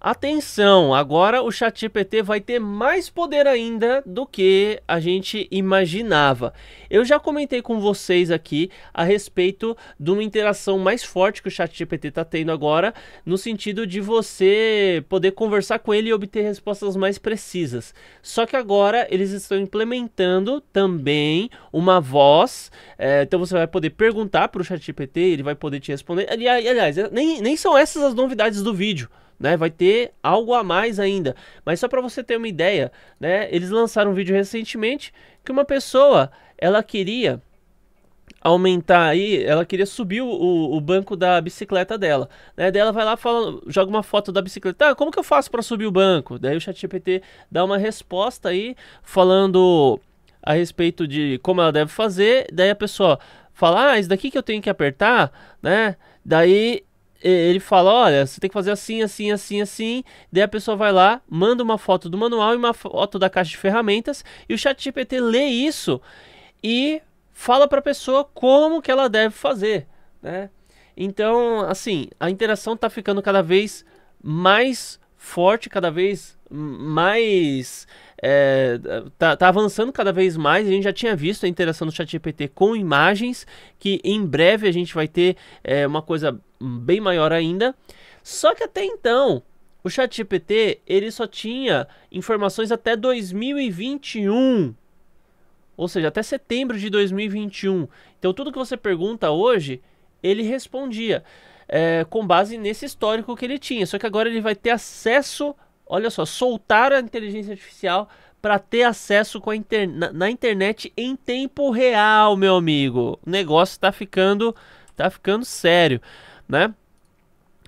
Atenção, agora o ChatGPT vai ter mais poder ainda do que a gente imaginava. Eu já comentei com vocês aqui a respeito de uma interação mais forte que o ChatGPT está tendo agora, no sentido de você poder conversar com ele e obter respostas mais precisas. Só que agora eles estão implementando também uma voz, é, então você vai poder perguntar para o ChatGPT, ele vai poder te responder. aliás, nem, nem são essas as novidades do vídeo né? Vai ter algo a mais ainda. Mas só para você ter uma ideia, né? Eles lançaram um vídeo recentemente que uma pessoa, ela queria aumentar aí, ela queria subir o, o banco da bicicleta dela, né? Daí ela vai lá fala, joga uma foto da bicicleta. Ah, como que eu faço para subir o banco? Daí o ChatGPT dá uma resposta aí falando a respeito de como ela deve fazer. Daí a pessoa fala: "Ah, isso daqui que eu tenho que apertar", né? Daí ele fala, olha, você tem que fazer assim, assim, assim, assim. Daí a pessoa vai lá, manda uma foto do manual e uma foto da caixa de ferramentas e o chat GPT lê isso e fala para a pessoa como que ela deve fazer, né? Então, assim, a interação está ficando cada vez mais forte, cada vez mais é, tá, tá, avançando cada vez mais. A gente já tinha visto a interação do ChatGPT com imagens, que em breve a gente vai ter é, uma coisa bem maior ainda. Só que até então, o ChatGPT ele só tinha informações até 2021. Ou seja, até setembro de 2021. Então tudo que você pergunta hoje, ele respondia. É, com base nesse histórico que ele tinha. Só que agora ele vai ter acesso, olha só, soltar a inteligência artificial para ter acesso com a na, na, internet em tempo real, meu amigo. O negócio está ficando tá ficando sério, né?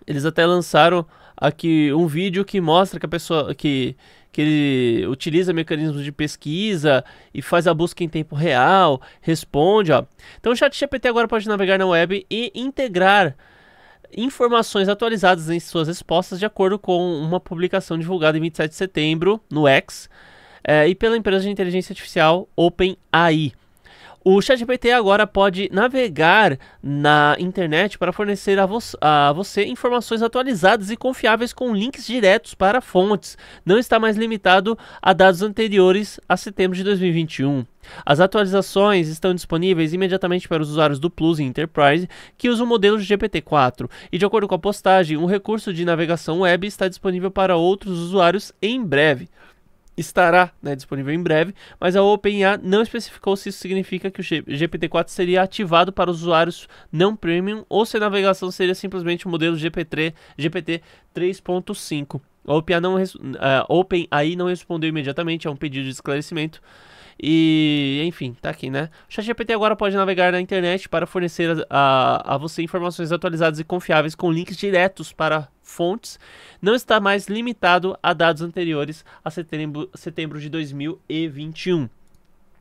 Eles até lançaram aqui um vídeo que mostra que a pessoa que que ele utiliza mecanismos de pesquisa e faz a busca em tempo real, responde, ó. Então o ChatGPT agora pode navegar na web e integrar informações atualizadas em suas respostas de acordo com uma publicação divulgada em 27 de setembro no X é, e pela empresa de inteligência artificial OpenAI. O ChatGPT agora pode navegar na internet para fornecer a, vo a, você informações atualizadas e confiáveis com links diretos para fontes. Não está mais limitado a dados anteriores a setembro de 2021. As atualizações estão disponíveis imediatamente para os usuários do Plus e Enterprise que usam o modelo GPT-4, e de acordo com a postagem, o um recurso de navegação web está disponível para outros usuários em breve estará né, disponível em breve, mas a OpenAI não especificou se isso significa que o GPT-4 seria ativado para usuários não premium ou se a navegação seria simplesmente o modelo GPT-3.5. GPT a OpenAI não, uh, Open não respondeu imediatamente a um pedido de esclarecimento e, enfim, tá aqui, né? O ChatGPT agora pode navegar na internet para fornecer a, a você informações atualizadas e confiáveis com links diretos para fontes. Não está mais limitado a dados anteriores a setembro, setembro de 2021.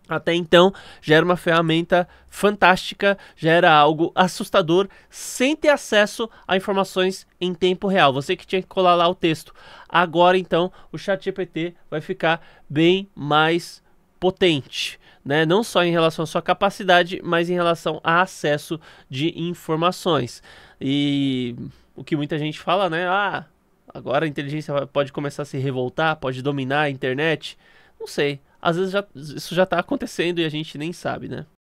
Até então, já era uma ferramenta fantástica, já era algo assustador, sem ter acesso a informações em tempo real. Você que tinha que colar lá o texto. Agora, então, o ChatGPT vai ficar bem mais potente, né? não só em relação à sua capacidade, mas em relação a acesso de informações. E o que muita gente fala, né? Ah, agora a inteligência pode começar a se revoltar, pode dominar a internet. Não sei. Às vezes já, isso já está acontecendo e a gente nem sabe, né?